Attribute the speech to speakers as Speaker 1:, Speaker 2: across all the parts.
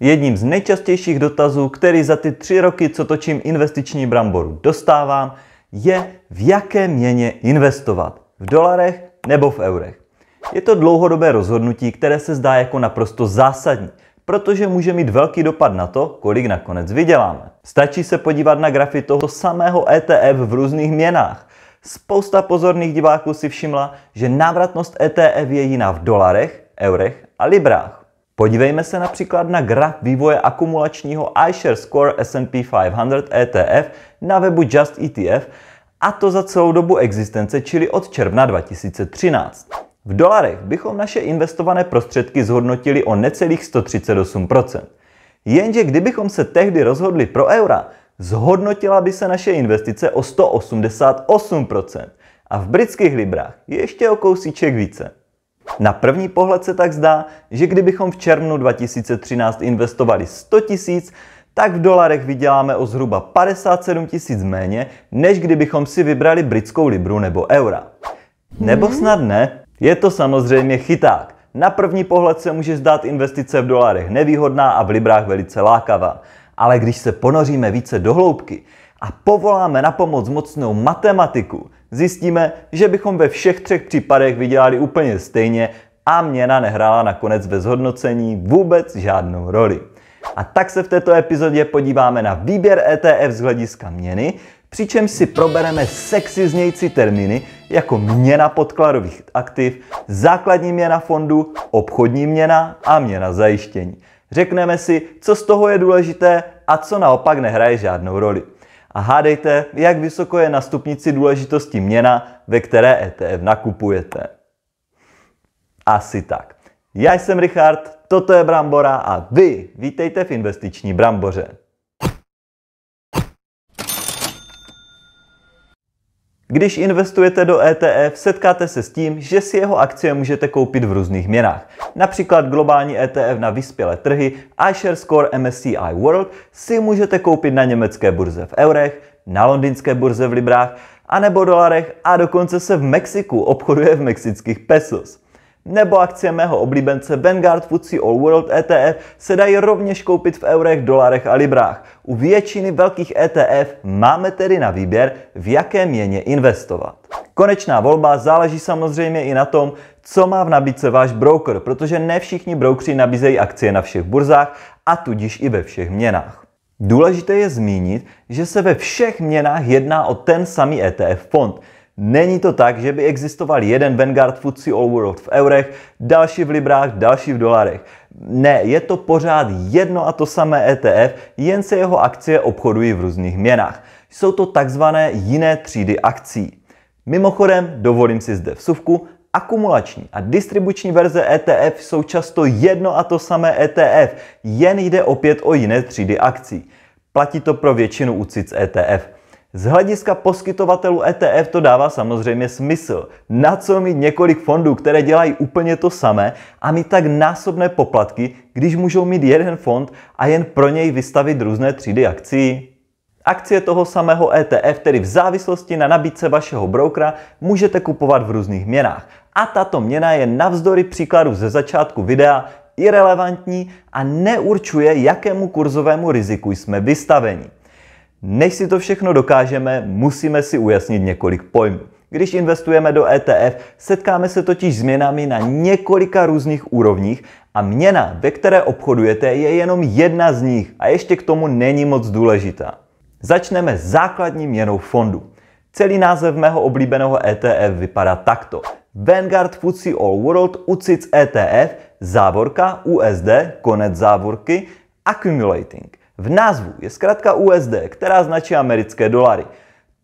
Speaker 1: Jedním z nejčastějších dotazů, který za ty tři roky, co točím investiční bramboru, dostávám, je v jaké měně investovat. V dolarech nebo v eurech. Je to dlouhodobé rozhodnutí, které se zdá jako naprosto zásadní, protože může mít velký dopad na to, kolik nakonec vyděláme. Stačí se podívat na grafy toho samého ETF v různých měnách. Spousta pozorných diváků si všimla, že návratnost ETF je jiná v dolarech, eurech a librách. Podívejme se například na graf vývoje akumulačního iShares Core S&P 500 ETF na webu Just ETF a to za celou dobu existence, čili od června 2013. V dolarech bychom naše investované prostředky zhodnotili o necelých 138%. Jenže kdybychom se tehdy rozhodli pro eura, zhodnotila by se naše investice o 188% a v britských librách ještě o kousíček více. Na první pohled se tak zdá, že kdybychom v červnu 2013 investovali 100 tisíc, tak v dolarech vyděláme o zhruba 57 tisíc méně, než kdybychom si vybrali britskou libru nebo eura. Nebo mhm. snad ne? Je to samozřejmě chyták. Na první pohled se může zdát investice v dolarech nevýhodná a v librách velice lákavá. Ale když se ponoříme více do hloubky a povoláme na pomoc mocnou matematiku, Zjistíme, že bychom ve všech třech případech vydělali úplně stejně a měna nehrála nakonec ve zhodnocení vůbec žádnou roli. A tak se v této epizodě podíváme na výběr ETF z hlediska měny, přičemž si probereme sexy znějící termíny jako měna podkladových aktiv, základní měna fondu, obchodní měna a měna zajištění. Řekneme si, co z toho je důležité a co naopak nehraje žádnou roli a hádejte, jak vysoko je na stupnici důležitosti měna, ve které ETF nakupujete. Asi tak. Já jsem Richard, toto je Brambora a vy vítejte v investiční Bramboře. Když investujete do ETF, setkáte se s tím, že si jeho akcie můžete koupit v různých měnách. Například globální ETF na vyspělé trhy iShares Core MSCI World si můžete koupit na německé burze v eurech, na londýnské burze v librách, anebo dolarech a dokonce se v Mexiku obchoduje v mexických pesos nebo akcie mého oblíbence Vanguard FTSE All World ETF se dají rovněž koupit v eurech, dolarech a librách. U většiny velkých ETF máme tedy na výběr, v jaké měně investovat. Konečná volba záleží samozřejmě i na tom, co má v nabídce váš broker, protože ne všichni broukři nabízejí akcie na všech burzách a tudíž i ve všech měnách. Důležité je zmínit, že se ve všech měnách jedná o ten samý ETF fond – Není to tak, že by existoval jeden Vanguard FTSE All World v eurech, další v librách, další v dolarech. Ne, je to pořád jedno a to samé ETF, jen se jeho akcie obchodují v různých měnách. Jsou to takzvané jiné třídy akcí. Mimochodem, dovolím si zde vsuvku, akumulační a distribuční verze ETF jsou často jedno a to samé ETF, jen jde opět o jiné třídy akcí. Platí to pro většinu UCIC ETF. Z hlediska poskytovatelů ETF to dává samozřejmě smysl. Na co mít několik fondů, které dělají úplně to samé a mít tak násobné poplatky, když můžou mít jeden fond a jen pro něj vystavit různé třídy akcí? Akcie toho samého ETF, tedy v závislosti na nabídce vašeho brokera, můžete kupovat v různých měnách. A tato měna je navzdory příkladu ze začátku videa irrelevantní a neurčuje, jakému kurzovému riziku jsme vystaveni. Než si to všechno dokážeme, musíme si ujasnit několik pojmů. Když investujeme do ETF, setkáme se totiž změnami na několika různých úrovních a měna, ve které obchodujete, je jenom jedna z nich a ještě k tomu není moc důležitá. Začneme základní měnou fondu. Celý název mého oblíbeného ETF vypadá takto. Vanguard FTSE All World UCITS ETF, závorka USD, konec závorky, Accumulating – v názvu je zkrátka USD, která značí americké dolary.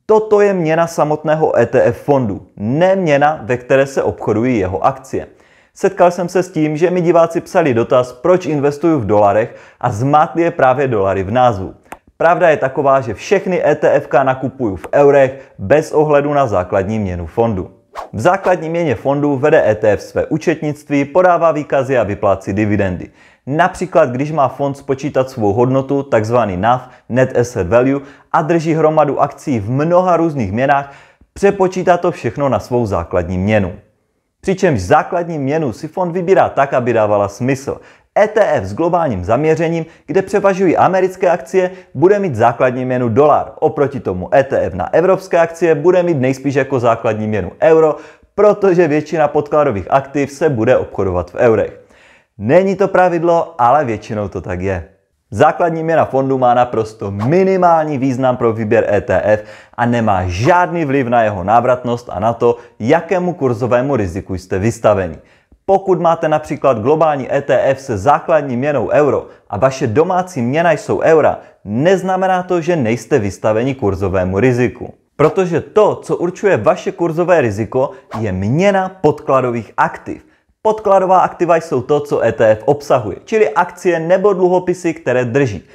Speaker 1: Toto je měna samotného ETF fondu, ne měna, ve které se obchodují jeho akcie. Setkal jsem se s tím, že mi diváci psali dotaz, proč investuju v dolarech a zmátli je právě dolary v názvu. Pravda je taková, že všechny ETFK nakupuju v eurech bez ohledu na základní měnu fondu. V základní měně fondu vede ETF své účetnictví, podává výkazy a vyplácí dividendy. Například, když má fond spočítat svou hodnotu, takzvaný NAV, Net Asset Value, a drží hromadu akcí v mnoha různých měnách, přepočítá to všechno na svou základní měnu. Přičemž základní měnu si fond vybírá tak, aby dávala smysl. ETF s globálním zaměřením, kde převažují americké akcie, bude mít základní měnu dolar. Oproti tomu ETF na evropské akcie bude mít nejspíš jako základní měnu euro, protože většina podkladových aktiv se bude obchodovat v eurech. Není to pravidlo, ale většinou to tak je. Základní měna fondu má naprosto minimální význam pro výběr ETF a nemá žádný vliv na jeho návratnost a na to, jakému kurzovému riziku jste vystaveni. Pokud máte například globální ETF se základní měnou euro a vaše domácí měna jsou eura, neznamená to, že nejste vystaveni kurzovému riziku. Protože to, co určuje vaše kurzové riziko, je měna podkladových aktiv. Podkladová aktiva jsou to, co ETF obsahuje, čili akcie nebo dluhopisy, které drží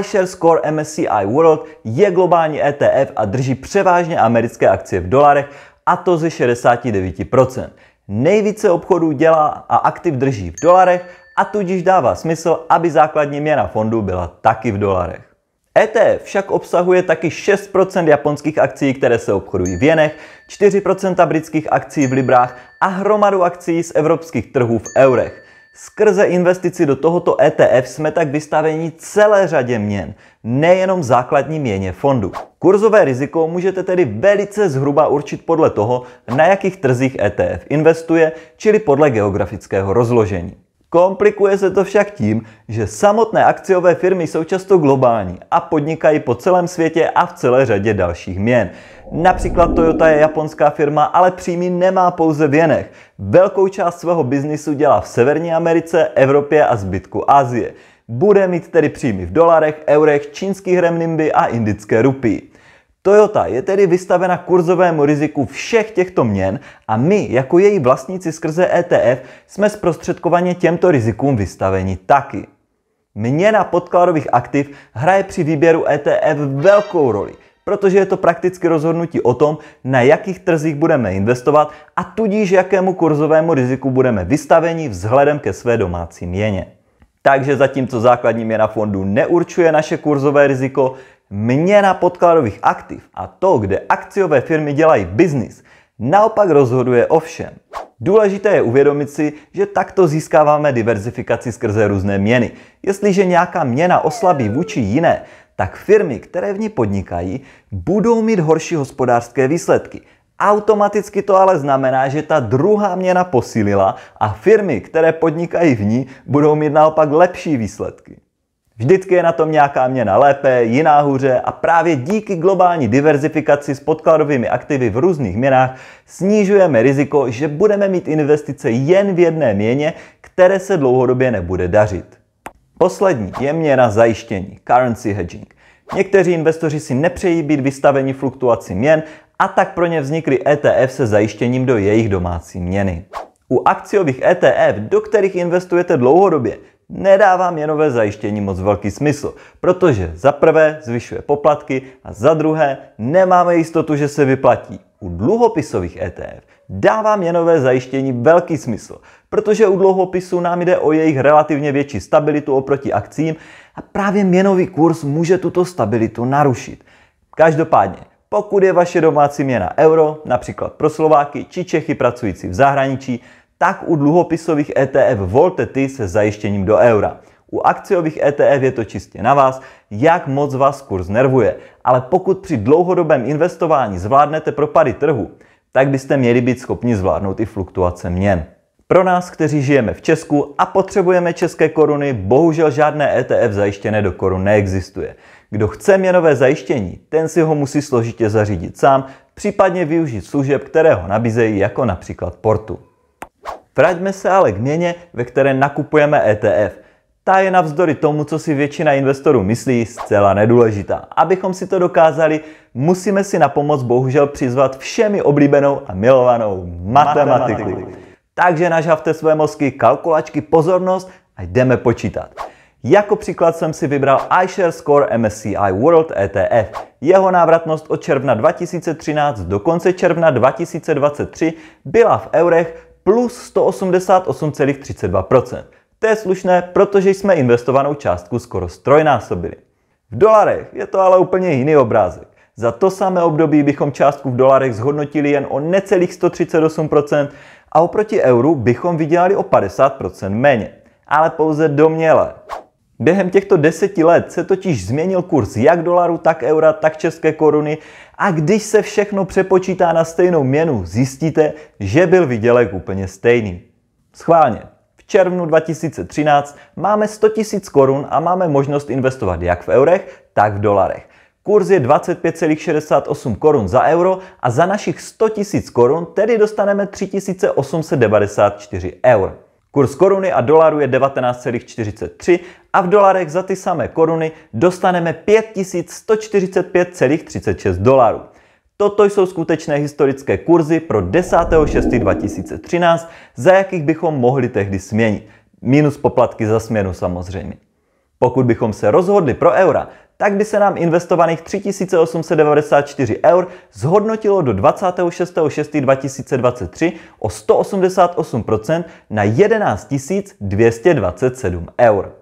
Speaker 1: iShares Core MSCI World je globální ETF a drží převážně americké akcie v dolarech, a to ze 69%. Nejvíce obchodů dělá a aktiv drží v dolarech a tudíž dává smysl, aby základní měna fondu byla taky v dolarech. ETF však obsahuje taky 6% japonských akcí, které se obchodují v jenech, 4% britských akcí v librách a hromadu akcí z evropských trhů v eurech. Skrze investici do tohoto ETF jsme tak vystaveni celé řadě měn, nejenom základní měně fondu. Kurzové riziko můžete tedy velice zhruba určit podle toho, na jakých trzích ETF investuje, čili podle geografického rozložení. Komplikuje se to však tím, že samotné akciové firmy jsou často globální a podnikají po celém světě a v celé řadě dalších měn. Například Toyota je japonská firma, ale příjmy nemá pouze v jenech. Velkou část svého biznisu dělá v Severní Americe, Evropě a zbytku Asie. Bude mít tedy příjmy v dolarech, eurech, čínských remnimby a indické rupí. Toyota je tedy vystavena kurzovému riziku všech těchto měn a my, jako její vlastníci skrze ETF, jsme zprostředkovaně těmto rizikům vystaveni taky. Měna podkladových aktiv hraje při výběru ETF velkou roli, protože je to prakticky rozhodnutí o tom, na jakých trzích budeme investovat a tudíž jakému kurzovému riziku budeme vystaveni vzhledem ke své domácí měně. Takže zatímco základní měna fondu neurčuje naše kurzové riziko, Měna podkladových aktiv a to, kde akciové firmy dělají biznis, naopak rozhoduje o všem. Důležité je uvědomit si, že takto získáváme diverzifikaci skrze různé měny. Jestliže nějaká měna oslabí vůči jiné, tak firmy, které v ní podnikají, budou mít horší hospodářské výsledky. Automaticky to ale znamená, že ta druhá měna posílila a firmy, které podnikají v ní, budou mít naopak lepší výsledky. Vždycky je na tom nějaká měna lépe, jiná hůře a právě díky globální diverzifikaci s podkladovými aktivy v různých měnách snižujeme riziko, že budeme mít investice jen v jedné měně, které se dlouhodobě nebude dařit. Poslední je měna zajištění, currency hedging. Někteří investoři si nepřejí být vystaveni fluktuaci měn a tak pro ně vznikly ETF se zajištěním do jejich domácí měny. U akciových ETF, do kterých investujete dlouhodobě, nedává měnové zajištění moc velký smysl, protože za prvé zvyšuje poplatky a za druhé nemáme jistotu, že se vyplatí. U dluhopisových ETF dává měnové zajištění velký smysl, protože u dluhopisů nám jde o jejich relativně větší stabilitu oproti akcím a právě měnový kurz může tuto stabilitu narušit. Každopádně, pokud je vaše domácí měna euro, například pro Slováky či Čechy pracující v zahraničí, tak u dluhopisových ETF volte ty se zajištěním do eura. U akciových ETF je to čistě na vás, jak moc vás kurz nervuje. Ale pokud při dlouhodobém investování zvládnete propady trhu, tak byste měli být schopni zvládnout i fluktuace měn. Pro nás, kteří žijeme v Česku a potřebujeme české koruny, bohužel žádné ETF zajištěné do korun neexistuje. Kdo chce měnové zajištění, ten si ho musí složitě zařídit sám, případně využít služeb, které ho nabízejí, jako například Portu. Vraťme se ale k měně, ve které nakupujeme ETF. Ta je navzdory tomu, co si většina investorů myslí, zcela nedůležitá. Abychom si to dokázali, musíme si na pomoc bohužel přizvat všemi oblíbenou a milovanou matematiku. matematiku. Takže nažavte své mozky, kalkulačky, pozornost a jdeme počítat. Jako příklad jsem si vybral iShares Score MSCI World ETF. Jeho návratnost od června 2013 do konce června 2023 byla v eurech plus 188,32%. To je slušné, protože jsme investovanou částku skoro strojnásobili. V dolarech je to ale úplně jiný obrázek. Za to samé období bychom částku v dolarech zhodnotili jen o necelých 138% a oproti euru bychom vydělali o 50% méně. Ale pouze domněle. Během těchto deseti let se totiž změnil kurz jak dolaru, tak eura, tak české koruny a když se všechno přepočítá na stejnou měnu, zjistíte, že byl vydělek úplně stejný. Schválně. V červnu 2013 máme 100 000 korun a máme možnost investovat jak v eurech, tak v dolarech. Kurz je 25,68 korun za euro a za našich 100 000 korun tedy dostaneme 3894 eur. Kurz koruny a dolaru je 19,43 a v dolarech za ty samé koruny dostaneme 5145,36 dolarů. Toto jsou skutečné historické kurzy pro 10.6.2013, za jakých bychom mohli tehdy směnit. Minus poplatky za směnu samozřejmě. Pokud bychom se rozhodli pro eura, tak by se nám investovaných 3894 eur zhodnotilo do 26.6.2023 o 188% na 11 227 eur.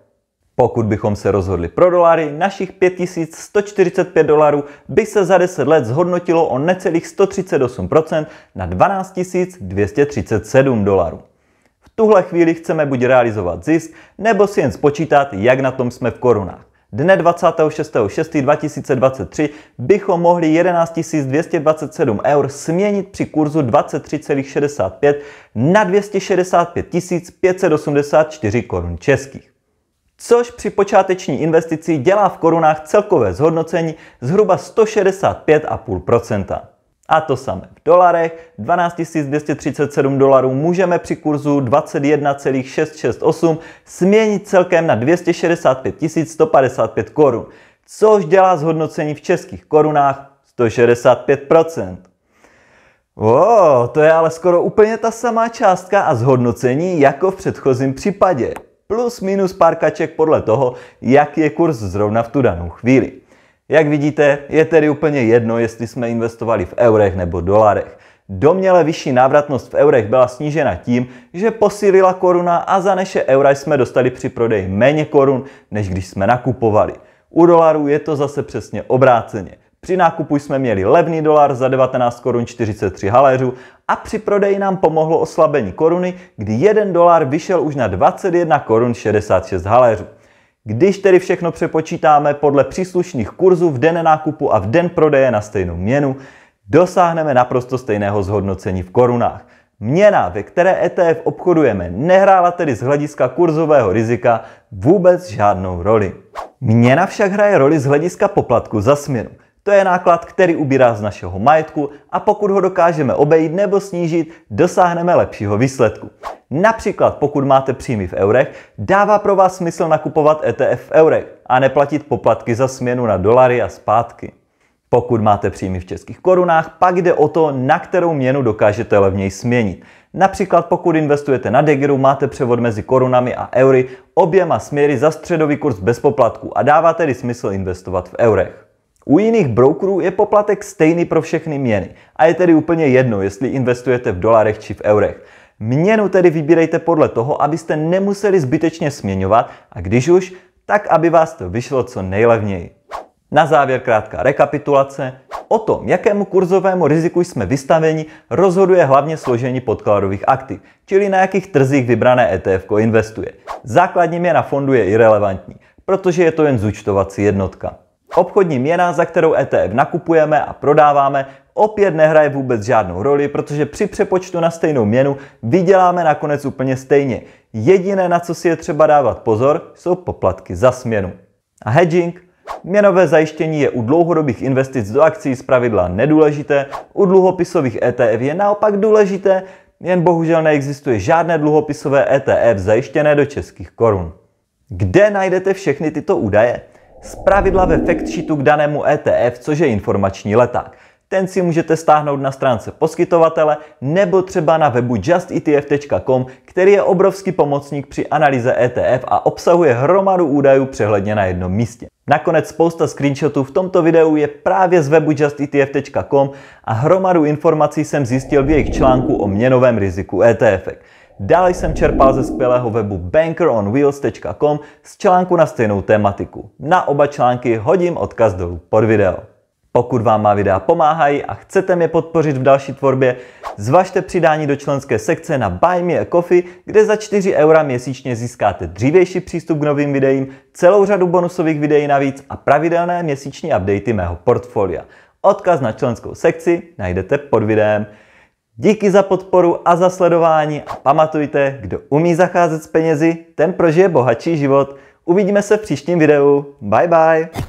Speaker 1: Pokud bychom se rozhodli pro dolary, našich 5145 dolarů by se za 10 let zhodnotilo o necelých 138% na 12 237 dolarů. V tuhle chvíli chceme buď realizovat zisk, nebo si jen spočítat, jak na tom jsme v korunách. Dne 26.6.2023 bychom mohli 11 227 eur směnit při kurzu 23,65 na 265 584 korun českých. Což při počáteční investici dělá v korunách celkové zhodnocení zhruba 165,5%. A to samé v dolarech 12 237 dolarů můžeme při kurzu 21,668 směnit celkem na 265 155 korun, což dělá zhodnocení v českých korunách 165 Oh, to je ale skoro úplně ta samá částka a zhodnocení jako v předchozím případě. Plus minus pár kaček podle toho, jak je kurz zrovna v tu danou chvíli. Jak vidíte, je tedy úplně jedno, jestli jsme investovali v eurech nebo dolarech. Doměle vyšší návratnost v eurech byla snížena tím, že posílila koruna a za naše eura jsme dostali při prodeji méně korun, než když jsme nakupovali. U dolarů je to zase přesně obráceně. Při nákupu jsme měli levný dolar za 19 korun 43 haléřů a při prodeji nám pomohlo oslabení koruny, kdy jeden dolar vyšel už na 21 korun 66 haléřů. Když tedy všechno přepočítáme podle příslušných kurzů v den nákupu a v den prodeje na stejnou měnu, dosáhneme naprosto stejného zhodnocení v korunách. Měna, ve které ETF obchodujeme, nehrála tedy z hlediska kurzového rizika vůbec žádnou roli. Měna však hraje roli z hlediska poplatku za směnu. To je náklad, který ubírá z našeho majetku a pokud ho dokážeme obejít nebo snížit, dosáhneme lepšího výsledku. Například pokud máte příjmy v eurech, dává pro vás smysl nakupovat ETF v eurech a neplatit poplatky za směnu na dolary a zpátky. Pokud máte příjmy v českých korunách, pak jde o to, na kterou měnu dokážete levněji směnit. Například pokud investujete na Degiru, máte převod mezi korunami a eury oběma směry za středový kurz bez poplatku a dává tedy smysl investovat v eurech. U jiných brokerů je poplatek stejný pro všechny měny a je tedy úplně jedno, jestli investujete v dolarech či v eurech. Měnu tedy vybírejte podle toho, abyste nemuseli zbytečně směňovat a když už, tak aby vás to vyšlo co nejlevněji. Na závěr krátká rekapitulace. O tom, jakému kurzovému riziku jsme vystaveni, rozhoduje hlavně složení podkladových aktiv, čili na jakých trzích vybrané ETF investuje. Základní měna fondu je irrelevantní, protože je to jen zúčtovací jednotka. Obchodní měna, za kterou ETF nakupujeme a prodáváme, opět nehraje vůbec žádnou roli, protože při přepočtu na stejnou měnu vyděláme nakonec úplně stejně. Jediné, na co si je třeba dávat pozor, jsou poplatky za směnu. A hedging? Měnové zajištění je u dlouhodobých investic do akcí zpravidla nedůležité, u dluhopisových ETF je naopak důležité, jen bohužel neexistuje žádné dluhopisové ETF zajištěné do českých korun. Kde najdete všechny tyto údaje? pravidla ve fact sheetu k danému ETF, což je informační leták. Ten si můžete stáhnout na stránce poskytovatele nebo třeba na webu justetf.com, který je obrovský pomocník při analýze ETF a obsahuje hromadu údajů přehledně na jednom místě. Nakonec spousta screenshotů v tomto videu je právě z webu justetf.com a hromadu informací jsem zjistil v jejich článku o měnovém riziku ETF. Dále jsem čerpal ze skvělého webu bankeronwheels.com z článku na stejnou tématiku. Na oba články hodím odkaz dolů pod video. Pokud vám má videa pomáhají a chcete mě podpořit v další tvorbě, zvažte přidání do členské sekce na Buy Me a Coffee, kde za 4 eura měsíčně získáte dřívější přístup k novým videím, celou řadu bonusových videí navíc a pravidelné měsíční updaty mého portfolia. Odkaz na členskou sekci najdete pod videem. Díky za podporu a za sledování a pamatujte, kdo umí zacházet s penězi, ten prožije bohatší život. Uvidíme se v příštím videu. Bye bye!